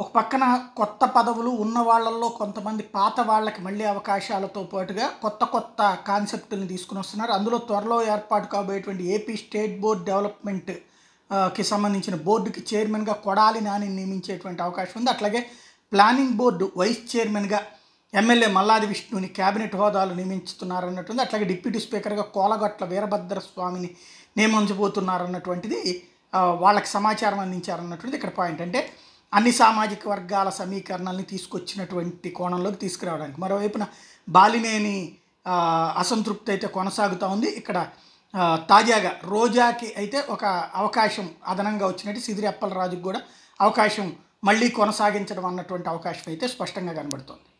ఒక పక్కన కొత్త పదవులు ఉన్న వాళ్ళల్లో కొంతమంది పాత వాళ్ళకి మళ్ళీ అవకాశాలతో పాటుగా కొత్త కొత్త కాన్సెప్టులను తీసుకుని వస్తున్నారు అందులో త్వరలో ఏర్పాటు కాబోయేటువంటి ఏపీ స్టేట్ బోర్డ్ డెవలప్మెంట్ కి సంబంధించిన బోర్డుకి చైర్మన్గా కొడాలి నాని నియమించేటువంటి అవకాశం ఉంది అట్లాగే ప్లానింగ్ బోర్డు వైస్ చైర్మన్గా ఎమ్మెల్యే మల్లాది విష్ణుని కేబినెట్ హోదాలు నియమించుతున్నారన్నట్టుంది అట్లాగే డిప్యూటీ స్పీకర్గా కోలగొట్ల వీరభద్ర స్వామిని నియమించబోతున్నారన్నటువంటిది వాళ్ళకి సమాచారం అందించారన్నటువంటిది ఇక్కడ పాయింట్ అంటే అన్ని సామాజిక వర్గాల సమీకరణాలని తీసుకొచ్చినటువంటి కోణంలోకి తీసుకురావడానికి మరోవైపున బాలినేని అసంతృప్తి అయితే కొనసాగుతూ ఉంది ఇక్కడ తాజాగా రోజాకి అయితే ఒక అవకాశం అదనంగా వచ్చినట్టు సిదిరి అప్పలరాజుకు కూడా అవకాశం మళ్ళీ కొనసాగించడం అన్నటువంటి అవకాశం అయితే స్పష్టంగా కనబడుతోంది